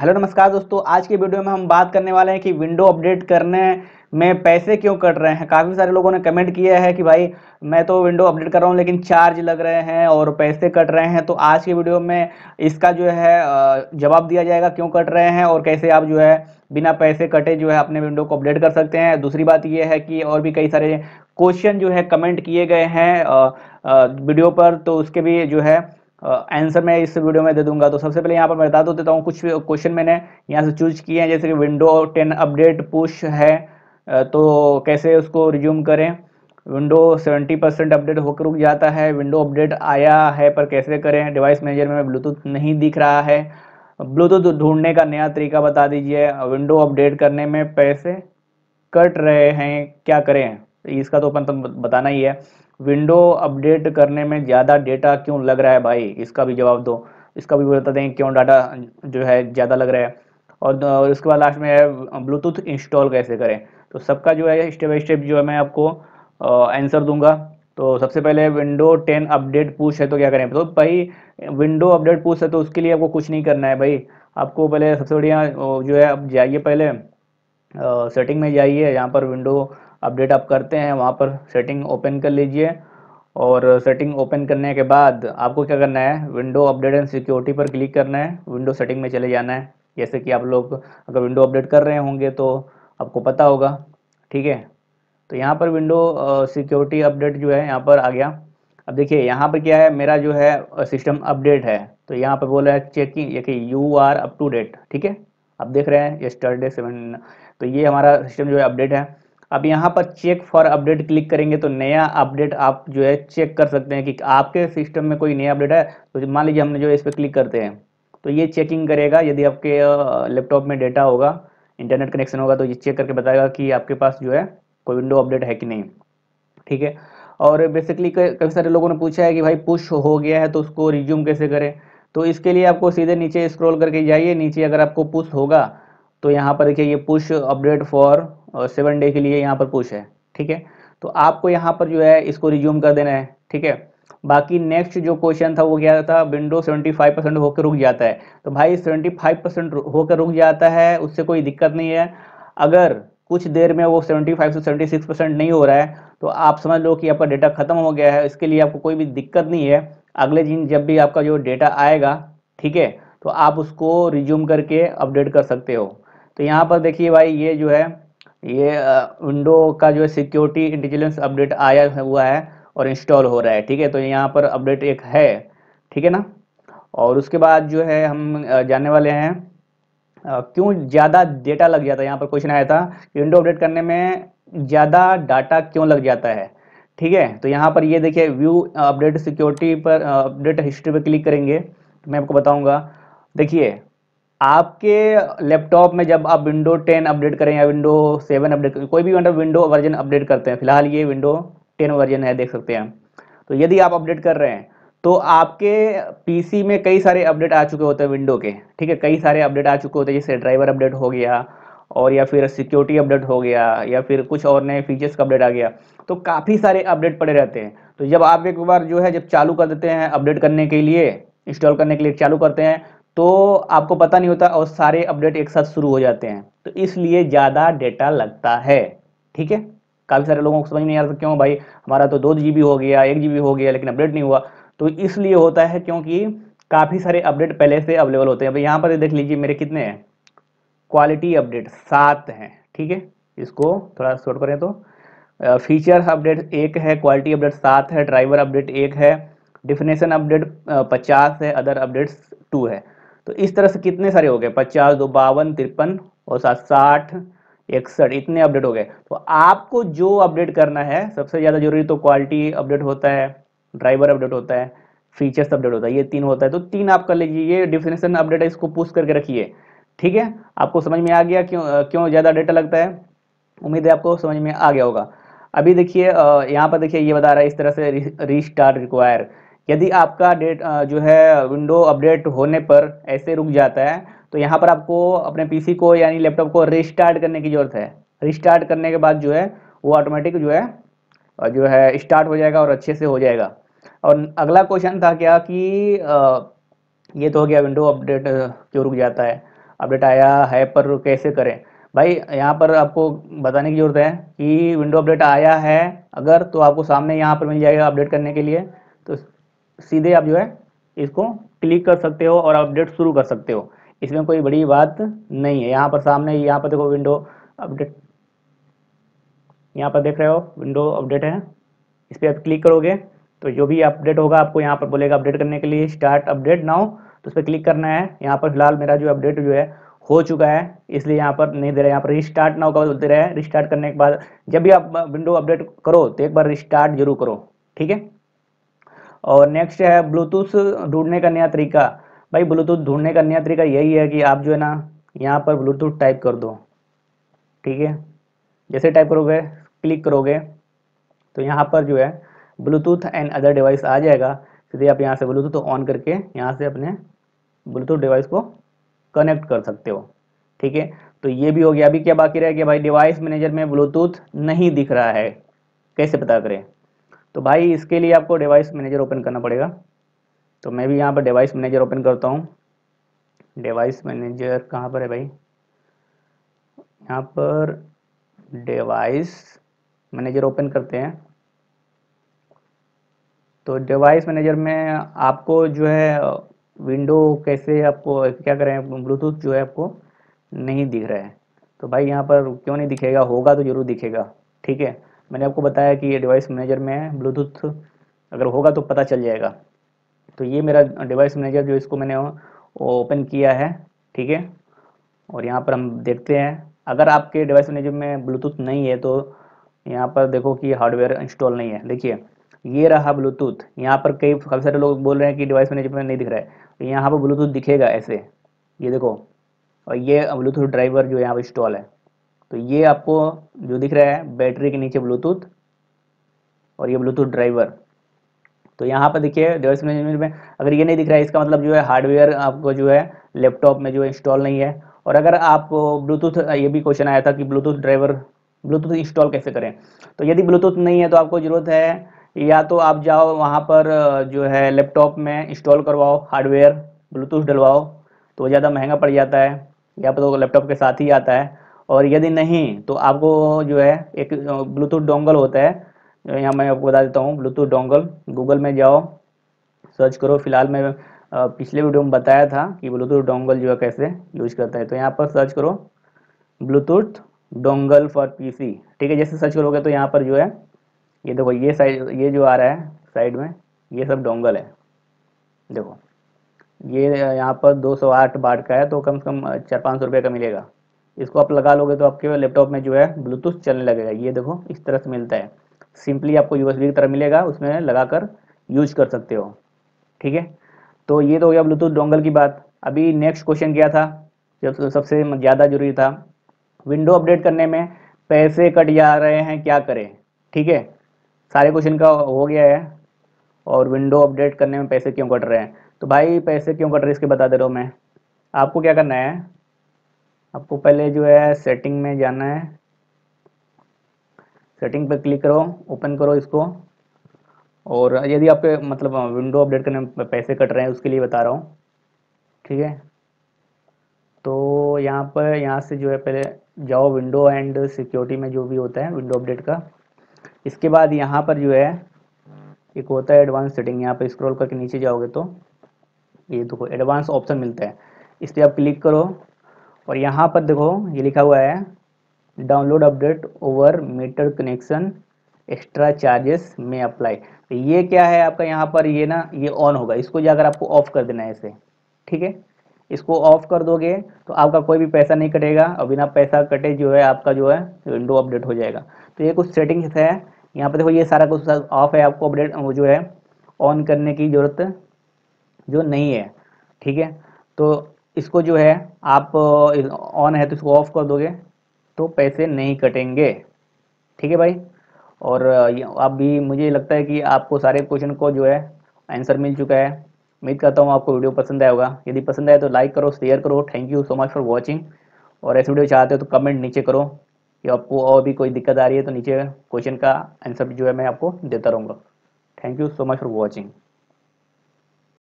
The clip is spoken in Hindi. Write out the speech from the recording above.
हेलो नमस्कार दोस्तों आज के वीडियो में हम बात करने वाले हैं कि विंडो अपडेट करने में पैसे क्यों कट रहे हैं काफ़ी सारे लोगों ने कमेंट किया है कि भाई मैं तो विंडो अपडेट कर रहा हूँ लेकिन चार्ज लग रहे हैं और पैसे कट रहे हैं तो आज के वीडियो में इसका जो है जवाब दिया जाएगा क्यों कट रहे हैं और कैसे आप जो है बिना पैसे कटे जो है अपने विंडो को अपडेट कर सकते हैं दूसरी बात यह है कि और भी कई सारे क्वेश्चन जो है कमेंट किए गए हैं वीडियो पर तो उसके भी जो है आंसर मैं इस वीडियो में दे दूंगा तो सबसे पहले यहाँ पर मैं बता दो तो देता हूँ कुछ क्वेश्चन मैंने यहाँ से चूज किए हैं जैसे कि विंडो टेन अपडेट पुश है तो कैसे उसको रिज्यूम करें विंडो 70 परसेंट अपडेट होकर रुक जाता है विंडो अपडेट आया है पर कैसे करें डिवाइस मैनेजर में ब्लूटूथ नहीं दिख रहा है ब्लूटूथ ढूंढने का नया तरीका बता दीजिए विंडो अपडेट करने में पैसे कट रहे हैं क्या करें इसका तो अपन तो बताना ही है विंडो अपडेट करने में ज़्यादा डेटा क्यों लग रहा है भाई इसका भी जवाब दो इसका भी बता दें क्यों डाटा जो है ज़्यादा लग रहा है और, और उसके बाद लास्ट में है ब्लूटूथ इंस्टॉल कैसे करें तो सबका जो है स्टेप बाई स्टेप जो है मैं आपको आंसर दूंगा तो सबसे पहले विंडो 10 अपडेट पूछ है तो क्या करें तो भाई विंडो अपडेट पूछ है तो उसके लिए आपको कुछ नहीं करना है भाई आपको पहले सबसे बढ़िया जो है आप जाइए पहले सेटिंग में जाइए यहाँ पर विंडो अपडेट आप करते हैं वहाँ पर सेटिंग ओपन कर लीजिए और सेटिंग ओपन करने के बाद आपको क्या करना है विंडो अपडेट एंड सिक्योरिटी पर क्लिक करना है विंडो सेटिंग में चले जाना है जैसे कि आप लोग अगर विंडो अपडेट कर रहे होंगे तो आपको पता होगा ठीक है तो यहाँ पर विंडो सिक्योरिटी अपडेट जो है यहाँ पर आ गया अब देखिए यहाँ पर क्या है मेरा जो है सिस्टम अपडेट है तो यहाँ पर बोला है चेकिंग देखिए you are up to date ठीक है आप देख रहे हैं ये स्टर्डे सेवन तो ये हमारा सिस्टम जो है अपडेट है अब यहाँ पर चेक फॉर अपडेट क्लिक करेंगे तो नया अपडेट आप जो है चेक कर सकते हैं कि आपके सिस्टम में कोई नया अपडेट है तो मान लीजिए हमने जो है इस पर क्लिक करते हैं तो ये चेकिंग करेगा यदि आपके लैपटॉप में डेटा होगा इंटरनेट कनेक्शन होगा तो ये चेक करके बताएगा कि आपके पास जो है कोई विंडो अपडेट है कि नहीं ठीक है और बेसिकली कई सारे लोगों ने पूछा है कि भाई पुश हो गया है तो उसको रिज्यूम कैसे करें तो इसके लिए आपको सीधे नीचे स्क्रॉल करके जाइए नीचे अगर आपको पुश होगा तो यहाँ पर देखिए ये पुश अपडेट फॉर और सेवन डे के लिए यहाँ पर पुश है ठीक है तो आपको यहाँ पर जो है इसको रिज्यूम कर देना है ठीक है बाकी नेक्स्ट जो क्वेश्चन था वो क्या था विंडो 75 परसेंट होकर रुक जाता है तो भाई 75 परसेंट होकर रुक जाता है उससे कोई दिक्कत नहीं है अगर कुछ देर में वो 75 से 76 परसेंट नहीं हो रहा है तो आप समझ लो कि आपका डेटा खत्म हो गया है इसके लिए आपको कोई भी दिक्कत नहीं है अगले दिन जब भी आपका जो डेटा आएगा ठीक है तो आप उसको रिज्यूम करके अपडेट कर सकते हो तो यहाँ पर देखिए भाई ये जो है ये विंडो का जो है सिक्योरिटी इंटेलिजेंस अपडेट आया हुआ है और इंस्टॉल हो रहा है ठीक है तो यहाँ पर अपडेट एक है ठीक है ना और उसके बाद जो है हम जानने वाले हैं क्यों ज़्यादा डेटा लग जाता है यहाँ पर क्वेश्चन आया था विंडो अपडेट करने में ज़्यादा डाटा क्यों लग जाता है ठीक है तो यहाँ पर ये देखिए व्यू अपडेट सिक्योरिटी पर अपडेट हिस्ट्री पर क्लिक करेंगे तो मैं आपको बताऊँगा देखिए आपके लैपटॉप में जब आप विंडो 10 अपडेट करें या विंडो 7 अपडेट करें कोई भी मतलब विंडो वर्जन अपडेट करते हैं फिलहाल ये विंडो 10 वर्जन है देख सकते हैं तो यदि आप अपडेट कर रहे हैं तो आपके पीसी में कई सारे अपडेट आ चुके होते हैं विंडो के ठीक है कई सारे अपडेट आ चुके होते हैं जैसे ड्राइवर अपडेट हो गया और या फिर सिक्योरिटी अपडेट हो गया या फिर कुछ और नए फीचर्स का अपडेट आ गया तो काफ़ी सारे अपडेट पड़े रहते हैं तो जब आप एक बार जो है जब चालू कर देते हैं अपडेट करने के लिए इंस्टॉल करने के लिए चालू करते हैं तो आपको पता नहीं होता और सारे अपडेट एक साथ शुरू हो जाते हैं तो इसलिए ज़्यादा डेटा लगता है ठीक है काफ़ी सारे लोगों को समझ नहीं आ रहा क्यों भाई हमारा तो दो जी हो गया एक जी हो गया लेकिन अपडेट नहीं हुआ तो इसलिए होता है क्योंकि काफ़ी सारे अपडेट पहले से अवेलेबल होते हैं अब यहाँ पर देख लीजिए मेरे कितने हैं क्वालिटी अपडेट सात हैं ठीक है इसको थोड़ा शॉर्ट करें तो फीचर अपडेट एक है क्वालिटी अपडेट सात है ड्राइवर अपडेट एक है डिफिनेशन अपडेट पचास है अदर अपडेट्स टू है तो इस तरह से कितने सारे हो गए पचास दो बावन तिरपन और साथ साठ इकसठ इतने अपडेट हो गए तो आपको जो अपडेट करना है सबसे ज़्यादा जरूरी तो क्वालिटी अपडेट होता है ड्राइवर अपडेट होता है फीचर्स अपडेट होता है ये तीन होता है तो तीन आप कर लीजिए ये डिफिनेशन अपडेट है इसको पुश करके रखिए ठीक है आपको समझ में आ गया क्यों क्यों ज़्यादा डेटा लगता है उम्मीद है आपको समझ में आ गया होगा अभी देखिए यहाँ पर देखिए ये बता रहा है इस तरह से री, रिक्वायर यदि आपका डेट जो है विंडो अपडेट होने पर ऐसे रुक जाता है तो यहाँ पर आपको अपने पीसी को यानी लैपटॉप को रिस्टार्ट करने की ज़रूरत है रिस्टार्ट करने के बाद जो है वो ऑटोमेटिक जो है जो है स्टार्ट हो जाएगा और अच्छे से हो जाएगा और अगला क्वेश्चन था क्या कि ये तो हो गया विंडो अपडेट क्यों रुक जाता है अपडेट आया है पर कैसे करें भाई यहाँ पर आपको बताने की ज़रूरत है कि विंडो अपडेट आया है अगर तो आपको सामने यहाँ पर मिल जाएगा अपडेट करने के लिए सीधे आप जो है इसको क्लिक कर सकते हो और अपडेट शुरू कर सकते हो इसमें कोई बड़ी बात नहीं है यहाँ पर सामने यहाँ पर देखो विंडो अपडेट यहाँ पर देख रहे हो विंडो अपडेट है इस पर आप क्लिक करोगे तो जो भी अपडेट होगा आपको यहाँ पर बोलेगा अपडेट करने के लिए स्टार्ट अपडेट नाउ तो उस पर क्लिक करना है यहाँ पर फिलहाल मेरा जो अपडेट जो है हो चुका है इसलिए यहाँ पर नहीं दे रहा यहाँ पर रिस्टार्ट नाउ का दे रहा है रिस्टार्ट करने के बाद जब भी आप विंडो अपडेट करो तो एक बार रिस्टार्ट जरूर करो ठीक है और नेक्स्ट है ब्लूटूथ ढूंढने का नया तरीका भाई ब्लूटूथ ढूंढने का नया तरीका यही है कि आप जो है ना यहाँ पर ब्लूटूथ टाइप कर दो ठीक है जैसे टाइप करोगे क्लिक करोगे तो यहाँ पर जो है ब्लूटूथ एंड अदर डिवाइस आ जाएगा सीधे आप यहाँ से ब्लूटूथ ऑन करके यहाँ से अपने ब्लूटूथ डिवाइस को कनेक्ट कर सकते हो ठीक है तो ये भी हो गया अभी क्या बाकी रह गया भाई डिवाइस मैनेजर में ब्लूटूथ नहीं दिख रहा है कैसे पता करें तो भाई इसके लिए आपको डिवाइस मैनेजर ओपन करना पड़ेगा तो मैं भी यहाँ पर डिवाइस मैनेजर ओपन करता हूँ डिवाइस मैनेजर कहाँ पर है भाई यहाँ पर डिवाइस मैनेजर ओपन करते हैं तो डिवाइस मैनेजर में आपको जो है विंडो कैसे आपको क्या करें ब्लूटूथ जो है आपको नहीं दिख रहा है तो भाई यहाँ पर क्यों नहीं दिखेगा होगा तो ज़रूर दिखेगा ठीक है मैंने आपको बताया कि ये डिवाइस मैनेजर में है ब्लूटूथ अगर होगा तो पता चल जाएगा तो ये मेरा डिवाइस मैनेजर जो इसको मैंने ओपन किया है ठीक है और यहाँ पर हम देखते हैं अगर आपके डिवाइस मैनेजर में ब्लूटूथ नहीं है तो यहाँ पर देखो कि हार्डवेयर इंस्टॉल नहीं है देखिए ये रहा ब्लूटूथ यहाँ पर कई काफ़ी सारे लोग बोल रहे हैं कि डिवाइस मैनेजर में नहीं दिख रहा है तो यहाँ पर ब्लूटूथ दिखेगा ऐसे ये देखो और ये ब्लूटूथ ड्राइवर जो यहाँ पर इंस्टॉल है तो ये आपको जो दिख रहा है बैटरी के नीचे ब्लूटूथ और ये ब्लूटूथ ड्राइवर तो यहाँ पर देखिए डिवाइस मैनेजमेंट में अगर ये नहीं दिख रहा है इसका मतलब जो है हार्डवेयर आपको जो है लैपटॉप में जो है इंस्टॉल नहीं है और अगर आप ब्लूटूथ ये भी क्वेश्चन आया था कि ब्लूटूथ ड्राइवर ब्लूटूथ इंस्टॉल कैसे करें तो यदि ब्लूटूथ नहीं है तो आपको ज़रूरत है या तो आप जाओ वहाँ पर जो है लैपटॉप में इंस्टॉल करवाओ हार्डवेयर ब्लूटूथ डलवाओ तो ज़्यादा महंगा पड़ जाता है या तो लैपटॉप के साथ ही आता है और यदि नहीं तो आपको जो है एक ब्लूटूथ डोंगल होता है यहाँ मैं आपको बता देता हूँ ब्लूटूथ डोंगल गूगल में जाओ सर्च करो फिलहाल मैं पिछले वीडियो में बताया था कि ब्लूटूथ डोंगल जो है कैसे यूज करता है तो यहाँ पर सर्च करो ब्लूटूथ डोंगल फॉर पीसी ठीक है जैसे सर्च करोगे तो यहाँ पर जो है ये देखो ये साइड ये जो आ रहा है साइड में ये सब डोंगल है देखो ये यहाँ पर 208 सौ बाट का है तो कम से कम चार पाँच सौ रुपये का मिलेगा इसको आप लगा लोगे तो आपके लैपटॉप में जो है ब्लूटूथ चलने लगेगा ये देखो इस तरह से मिलता है सिंपली आपको यूएसबी की तरह मिलेगा उसमें लगाकर यूज कर सकते हो ठीक है तो ये तो हो गया ब्लूटूथ डोंगल की बात अभी नेक्स्ट क्वेश्चन क्या था जब सबसे ज़्यादा जरूरी था विंडो अपडेट करने में पैसे कट जा रहे हैं क्या करें ठीक है सारे क्वेश्चन का हो गया है और विंडो अपडेट करने में पैसे क्यों कट रहे हैं तो भाई पैसे क्यों कट रहे हैं इसके बता दे रहा हूँ मैं आपको क्या करना है आपको पहले जो है सेटिंग में जाना है सेटिंग पर क्लिक करो ओपन करो इसको और यदि आपके मतलब विंडो अपडेट करने में पैसे कट रहे हैं उसके लिए बता रहा हूँ ठीक है तो यहाँ पर यहाँ से जो है पहले जाओ विंडो एंड सिक्योरिटी में जो भी होता है विंडो अपडेट का इसके बाद यहाँ पर जो है एक होता है एडवांस सेटिंग यहाँ पर स्क्रॉल करके नीचे जाओगे तो ये देखो एडवांस ऑप्शन मिलता है इस पर आप क्लिक करो और यहाँ पर देखो ये लिखा हुआ है download update over meter connection extra charges में अप्लाई तो ये क्या है आपका यहाँ पर ये ना ये ऑन होगा इसको जाकर आपको ऑफ कर देना है इसे ठीक है इसको ऑफ कर दोगे तो आपका कोई भी पैसा नहीं कटेगा और बिना पैसा कटे जो है आपका जो है विंडो अपडेट हो जाएगा तो ये कुछ सेटिंग्स है यहाँ पर देखो ये सारा कुछ ऑफ है आपको अपडेट जो है ऑन करने की ज़रूरत जो नहीं है ठीक है तो इसको जो है आप ऑन है तो इसको ऑफ कर दोगे तो पैसे नहीं कटेंगे ठीक है भाई और आप भी मुझे लगता है कि आपको सारे क्वेश्चन को जो है आंसर मिल चुका है उम्मीद करता हूँ आपको वीडियो पसंद आया होगा यदि पसंद आए तो लाइक करो शेयर करो thank you so much for watching और ऐसे वीडियो चाहते हो तो कमेंट नीचे करो कि आपको और भी कोई दिक्कत आ रही है तो नीचे क्वेश्चन का आंसर जो है मैं आपको देता रहूँगा thank you so much for watching